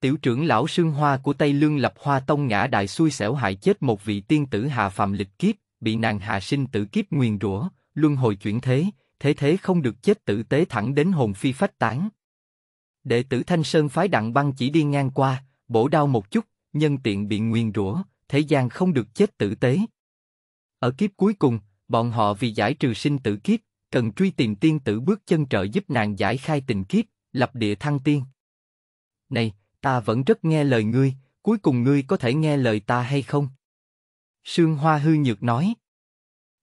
Tiểu trưởng lão Sương Hoa của Tây Lương lập Hoa Tông ngã đại xui xẻo hại chết một vị tiên tử hạ phàm lịch kiếp, bị nàng hạ sinh tử kiếp nguyền rủa, luân hồi chuyển thế, thế thế không được chết tử tế thẳng đến hồn phi phách tán. Đệ tử Thanh Sơn phái đặng băng chỉ đi ngang qua, bổ đau một chút, nhân tiện bị nguyền rủa, thế gian không được chết tử tế. Ở kiếp cuối cùng, bọn họ vì giải trừ sinh tử kiếp, cần truy tìm tiên tử bước chân trợ giúp nàng giải khai tình kiếp, lập địa thăng tiên. Này, ta vẫn rất nghe lời ngươi, cuối cùng ngươi có thể nghe lời ta hay không? Sương Hoa hư nhược nói.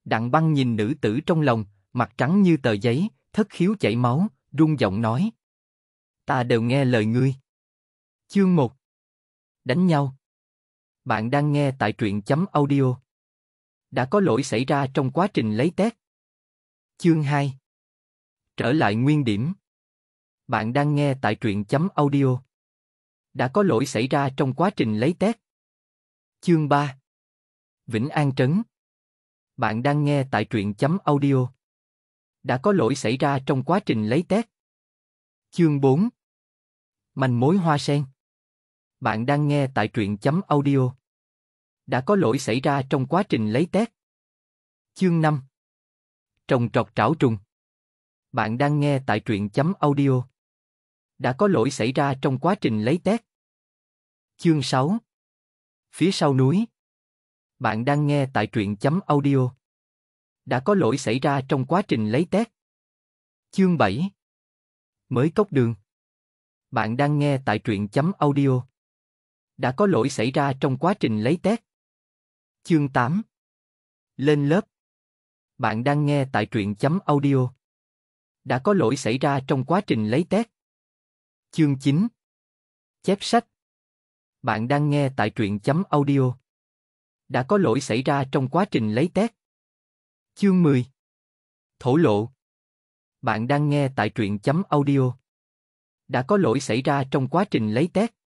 Đặng băng nhìn nữ tử trong lòng, mặt trắng như tờ giấy, thất khiếu chảy máu, run giọng nói. Ta đều nghe lời ngươi. Chương 1 Đánh nhau Bạn đang nghe tại truyện chấm audio. Đã có lỗi xảy ra trong quá trình lấy tét. Chương 2 Trở lại nguyên điểm. Bạn đang nghe tại truyện chấm audio đã có lỗi xảy ra trong quá trình lấy test. Chương 3 Vĩnh An Trấn Bạn đang nghe tại truyện chấm audio. Đã có lỗi xảy ra trong quá trình lấy test. Chương 4 Mành mối hoa sen Bạn đang nghe tại truyện chấm audio. Đã có lỗi xảy ra trong quá trình lấy test. Chương 5 Trồng trọt trảo trùng Bạn đang nghe tại truyện chấm audio đã có lỗi xảy ra trong quá trình lấy tét. Chương 6 Phía sau núi Bạn đang nghe tại truyện chấm audio. Đã có lỗi xảy ra trong quá trình lấy tét. Chương 7 Mới cốc đường Bạn đang nghe tại truyện chấm audio. Đã có lỗi xảy ra trong quá trình lấy tét. Chương 8 Lên lớp Bạn đang nghe tại truyện chấm audio. Đã có lỗi xảy ra trong quá trình lấy tét. Chương 9 Chép sách Bạn đang nghe tại truyện chấm audio. Đã có lỗi xảy ra trong quá trình lấy tét. Chương 10 Thổ lộ Bạn đang nghe tại truyện chấm audio. Đã có lỗi xảy ra trong quá trình lấy tét.